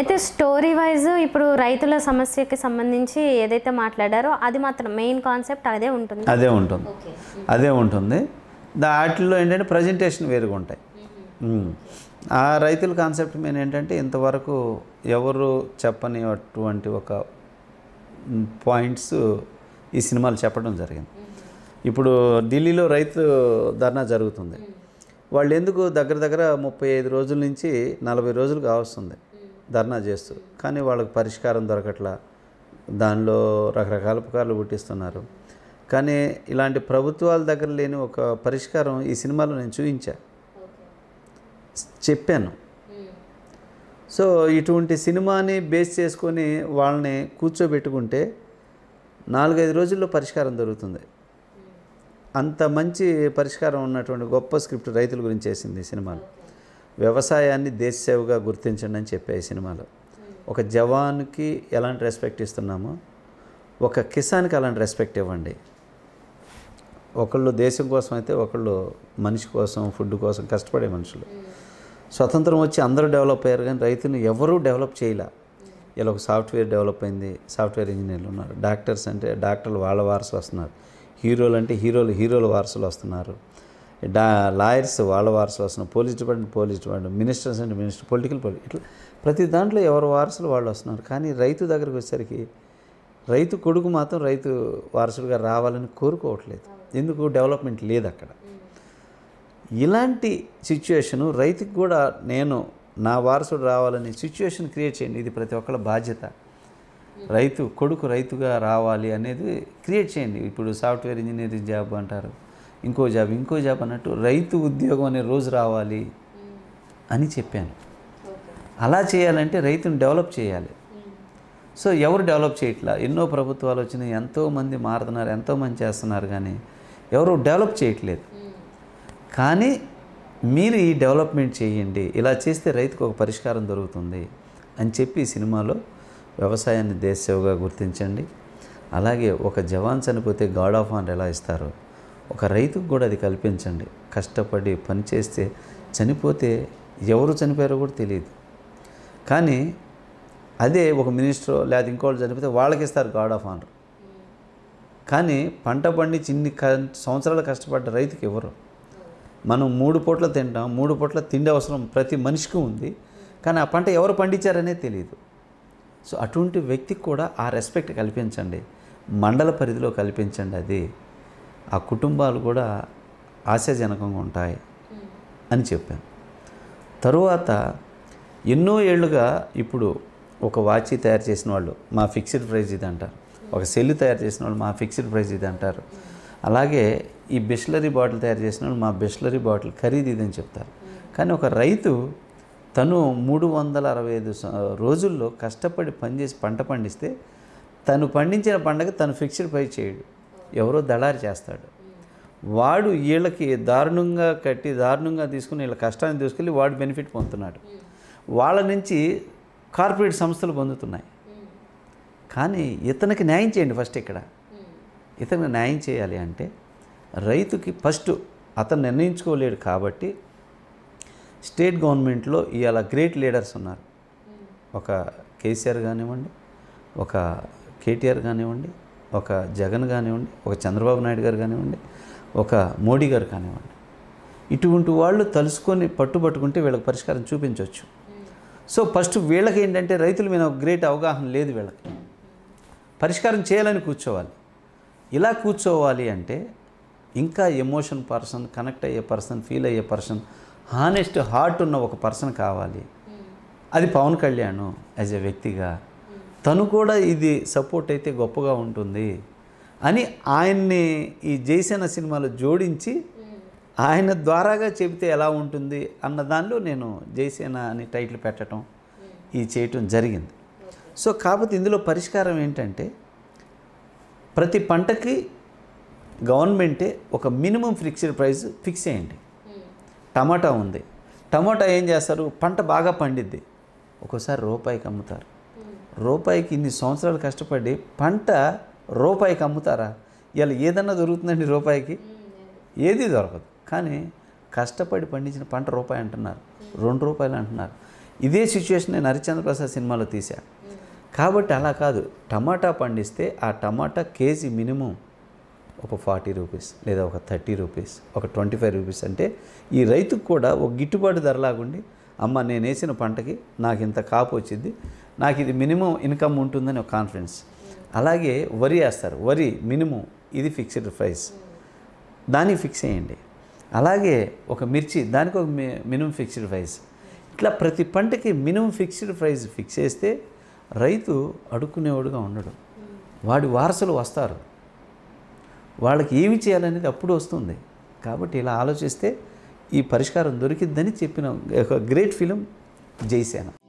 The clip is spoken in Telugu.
అయితే స్టోరీ వైజ్ ఇప్పుడు రైతుల సమస్యకి సంబంధించి ఏదైతే మాట్లాడారో అది మాత్రం మెయిన్ కాన్సెప్ట్ అదే ఉంటుంది అదే ఉంటుంది అదే ఉంటుంది దాటిలో ఏంటంటే ప్రజెంటేషన్ వేరుగా ఉంటాయి hmm. Hmm. ఆ రైతుల కాన్సెప్ట్ మెయిన్ ఏంటంటే ఇంతవరకు ఎవరు చెప్పని అటువంటి ఒక పాయింట్స్ ఈ సినిమాలు చెప్పడం జరిగింది hmm. ఇప్పుడు ఢిల్లీలో రైతు ధర్నా జరుగుతుంది వాళ్ళు ఎందుకు దగ్గర దగ్గర ముప్పై ఐదు రోజుల నుంచి నలభై రోజులు కావస్తుంది ధర్నా చేస్తూ కానీ వాళ్ళకి పరిష్కారం దొరకట్లా దానిలో రకరకాల పుకార్లు పుట్టిస్తున్నారు కానీ ఇలాంటి ప్రభుత్వాల దగ్గర లేని ఒక పరిష్కారం ఈ సినిమాలో నేను చూపించా చెప్పాను సో ఇటువంటి సినిమాని బేస్ చేసుకొని వాళ్ళని కూర్చోబెట్టుకుంటే నాలుగైదు రోజుల్లో పరిష్కారం దొరుకుతుంది అంత మంచి పరిష్కారం ఉన్నటువంటి గొప్ప స్క్రిప్ట్ రైతుల గురించి వేసింది సినిమాలో వ్యవసాయాన్ని దేశసేవగా గుర్తించండి అని చెప్పాయి సినిమాలో ఒక జవాన్కి ఎలాంటి రెస్పెక్ట్ ఇస్తున్నామో ఒక కిసాన్కి అలాంటి రెస్పెక్ట్ ఇవ్వండి ఒకళ్ళు దేశం కోసం అయితే ఒకళ్ళు మనిషి కోసం ఫుడ్ కోసం కష్టపడే మనుషులు స్వతంత్రం వచ్చి అందరూ డెవలప్ అయ్యారు కానీ రైతుని ఎవరూ డెవలప్ చేయలే ఇలా ఒక సాఫ్ట్వేర్ డెవలప్ అయింది సాఫ్ట్వేర్ ఇంజనీర్లు ఉన్నారు డాక్టర్స్ అంటే డాక్టర్లు వాళ్ళ వారసులు వస్తున్నారు హీరోలు అంటే హీరోలు హీరోలు వారసులు వస్తున్నారు డా లాయర్స్ వాళ్ళ వారసులు వస్తున్నారు police department police department ministers and minister political పొలిటి ఇట్లా ప్రతి దాంట్లో ఎవరు వారసులు వాళ్ళు వస్తున్నారు కానీ రైతు దగ్గరికి వచ్చేసరికి రైతు కొడుకు మాత్రం రైతు వారసుడిగా రావాలని కోరుకోవట్లేదు ఎందుకు డెవలప్మెంట్ లేదు అక్కడ ఇలాంటి సిచ్యువేషను రైతుకు కూడా నేను నా వారసుడు రావాలని సిచ్యువేషన్ క్రియేట్ చేయండి ఇది ప్రతి ఒక్కళ్ళ బాధ్యత రైతు కొడుకు రైతుగా రావాలి అనేది క్రియేట్ చేయండి ఇప్పుడు సాఫ్ట్వేర్ ఇంజనీరింగ్ జాబ్ అంటారు ఇంకో జాబ్ ఇంకో జాబ్ అన్నట్టు రైతు ఉద్యోగం అనే రోజు రావాలి అని చెప్పాను అలా చేయాలంటే రైతును డెవలప్ చేయాలి సో ఎవరు డెవలప్ చేయట్లా ఎన్నో ప్రభుత్వాలు వచ్చినాయి ఎంతోమంది మారుతున్నారు ఎంతోమంది చేస్తున్నారు కానీ ఎవరు డెవలప్ చేయట్లేదు కానీ మీరు ఈ డెవలప్మెంట్ చేయండి ఇలా చేస్తే రైతుకు ఒక పరిష్కారం దొరుకుతుంది అని చెప్పి సినిమాలో వ్యవసాయాన్ని దేశ సేవగా గుర్తించండి అలాగే ఒక జవాన్ చనిపోతే గాడ్ ఆఫ్ ఆన్ ఎలా ఇస్తారు ఒక రైతుకు కూడా అది కల్పించండి కష్టపడి పని చేస్తే చనిపోతే ఎవరు చనిపోయారో కూడా తెలియదు కానీ అదే ఒక మినిస్టర్ లేదా ఇంకోళ్ళు చనిపోతే వాళ్ళకి ఇస్తారు గాడ్ ఆఫ్ ఆనర్ కానీ పంట పండించి ఇన్ని సంవత్సరాలు కష్టపడ్డ రైతుకి ఎవరు మనం మూడు పూట్ల తింటాం మూడు పూట్ల తిండి అవసరం ప్రతి మనిషికి ఉంది కానీ ఆ పంట ఎవరు పండించారనే తెలియదు సో అటువంటి వ్యక్తికి కూడా ఆ రెస్పెక్ట్ కల్పించండి మండల పరిధిలో కల్పించండి అది ఆ కుటుంబాలు కూడా ఆశాజనకంగా ఉంటాయి అని చెప్పాను తరువాత ఎన్నో ఏళ్ళుగా ఇప్పుడు ఒక వాచి తయారు చేసిన వాళ్ళు మా ఫిక్స్డ్ ప్రైజ్ ఇది అంటారు ఒక సెల్ తయారు చేసిన వాళ్ళు మా ఫిక్స్డ్ ప్రైజ్ ఇది అంటారు అలాగే ఈ బిస్లరీ బాటిల్ తయారు చేసిన వాళ్ళు మా బిస్లరీ బాటిల్ ఖరీదు ఇదని చెప్తారు కానీ ఒక రైతు తను మూడు వందల అరవై ఐదు రోజుల్లో కష్టపడి పనిచేసి పంట పండిస్తే తను పండించిన పండగ తను ఫిక్స్డ్ ప్రైస్ చేయడు ఎవరో దళారి చేస్తాడు వాడు వీళ్ళకి దారుణంగా కట్టి దారుణంగా తీసుకుని వీళ్ళ కష్టాన్ని తీసుకెళ్ళి వాడు బెనిఫిట్ పొందుతున్నాడు వాళ్ళ నుంచి కార్పొరేట్ సంస్థలు పొందుతున్నాయి కానీ ఇతనికి న్యాయం చేయండి ఫస్ట్ ఇక్కడ ఇతను న్యాయం చేయాలి అంటే రైతుకి ఫస్ట్ అతను నిర్ణయించుకోలేడు కాబట్టి స్టేట్ గవర్నమెంట్లో ఇవాళ గ్రేట్ లీడర్స్ ఉన్నారు ఒక కేసీఆర్ కానివ్వండి ఒక కేటీఆర్ కానివ్వండి ఒక జగన్ కానివ్వండి ఒక చంద్రబాబు నాయుడు గారు కానివ్వండి ఒక మోడీ గారు కానివ్వండి ఇటువంటి వాళ్ళు తలుసుకొని పట్టుబట్టుకుంటే వీళ్ళకి పరిష్కారం చూపించవచ్చు సో ఫస్ట్ వీళ్ళకి ఏంటంటే రైతుల మీద ఒక గ్రేట్ అవగాహన లేదు వీళ్ళకి పరిష్కారం చేయాలని కూర్చోవాలి ఇలా కూర్చోవాలి అంటే ఇంకా ఎమోషన్ పర్సన్ కనెక్ట్ అయ్యే పర్సన్ ఫీల్ అయ్యే పర్సన్ హానెస్ట్ హార్ట్ ఉన్న ఒక పర్సన్ కావాలి అది పవన్ కళ్యాణ్ యాజ్ ఎ వ్యక్తిగా తను కూడా ఇది సపోర్ట్ అయితే గొప్పగా ఉంటుంది అని ఆయన్ని ఈ జైసేన సినిమాలో జోడించి ఆయన ద్వారాగా చెబితే ఎలా ఉంటుంది అన్న దానిలో నేను జయసేన అని టైటిల్ పెట్టడం ఇది చేయటం జరిగింది సో కాకపోతే ఇందులో పరిష్కారం ఏంటంటే ప్రతి పంటకి గవర్నమెంటే ఒక మినిమం ఫిక్స్డ్ ప్రైస్ ఫిక్స్ చేయండి టమాటా ఉంది టమాటా ఏం చేస్తారు పంట బాగా పండిద్ది ఒక్కోసారి రూపాయికి అమ్ముతారు రూపాయికి ఇన్ని సంవత్సరాలు కష్టపడి పంట రూపాయికి అమ్ముతారా ఇలా ఏదన్నా దొరుకుతుందండి రూపాయికి ఏది దొరకదు కానీ కష్టపడి పండించిన పంట రూపాయి అంటున్నారు రెండు రూపాయలు అంటున్నారు ఇదే సిచ్యువేషన్ నేను హరిచంద్ర ప్రసాద్ సినిమాలో తీశా కాబట్టి అలా కాదు టమాటా పండిస్తే ఆ టమాటా కేజీ మినిమం ఒక ఫార్టీ రూపీస్ లేదా ఒక థర్టీ రూపీస్ ఒక ట్వంటీ ఫైవ్ రూపీస్ అంటే ఈ రైతుకు కూడా ఒక గిట్టుబాటు ధరలాగుండి అమ్మ నేను వేసిన పంటకి నాకు ఇంత కాపు వచ్చింది నాకు ఇది మినిమం ఇన్కమ్ ఉంటుందని ఒక కాన్ఫిడెన్స్ అలాగే వరి వేస్తారు వరి మినిమం ఇది ఫిక్స్డ్ ప్రైస్ దాన్ని ఫిక్స్ చేయండి అలాగే ఒక మిర్చి దానికి ఒక మినిమం ఫిక్స్డ్ ప్రైస్ ఇట్లా ప్రతి పంటకి మినిమం ఫిక్స్డ్ ప్రైస్ ఫిక్స్ చేస్తే రైతు అడుక్కునేవాడుగా ఉండడు వాడి వారసులు వస్తారు వాళ్ళకి ఏమి చేయాలనేది అప్పుడు వస్తుంది కాబట్టి ఇలా ఆలోచిస్తే ఈ పరిష్కారం దొరికిద్దని చెప్పిన ఒక గ్రేట్ ఫిలిం జైసేన